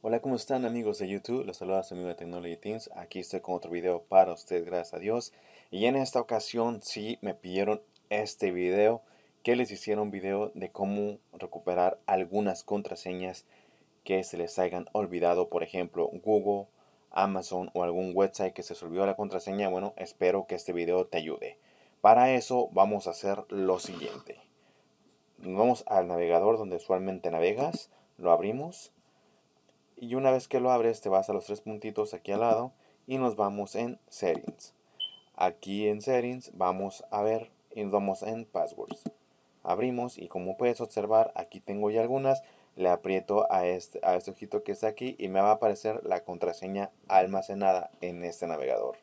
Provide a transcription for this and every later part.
Hola, ¿cómo están amigos de YouTube? Los saluda amigos de Technology Teams. Aquí estoy con otro video para ustedes, gracias a Dios. Y en esta ocasión sí me pidieron este video, que les hiciera un video de cómo recuperar algunas contraseñas que se les hayan olvidado, por ejemplo, Google, Amazon o algún website que se les olvidó la contraseña. Bueno, espero que este video te ayude. Para eso vamos a hacer lo siguiente. Vamos al navegador donde usualmente navegas, lo abrimos y una vez que lo abres te vas a los tres puntitos aquí al lado y nos vamos en settings aquí en settings vamos a ver y nos vamos en passwords abrimos y como puedes observar aquí tengo ya algunas le aprieto a este, a este ojito que está aquí y me va a aparecer la contraseña almacenada en este navegador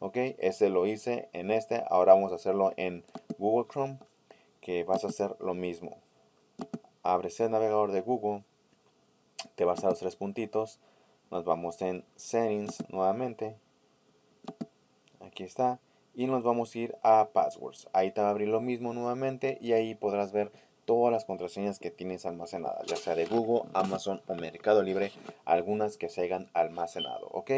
ok ese lo hice en este ahora vamos a hacerlo en google chrome que vas a hacer lo mismo abres el navegador de google te vas a los tres puntitos, nos vamos en settings nuevamente, aquí está, y nos vamos a ir a passwords, ahí te va a abrir lo mismo nuevamente y ahí podrás ver todas las contraseñas que tienes almacenadas, ya sea de Google, Amazon o Mercado Libre, algunas que se hayan almacenado, ok,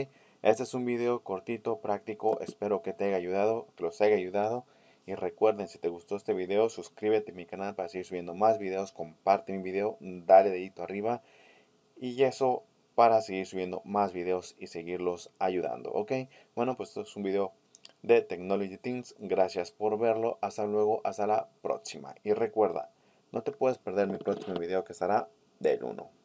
este es un video cortito, práctico, espero que te haya ayudado, que los haya ayudado. Y recuerden, si te gustó este video, suscríbete a mi canal para seguir subiendo más videos, comparte mi video, dale dedito arriba y eso para seguir subiendo más videos y seguirlos ayudando, ¿ok? Bueno, pues esto es un video de Technology Things. Gracias por verlo. Hasta luego, hasta la próxima. Y recuerda, no te puedes perder mi próximo video que estará del 1.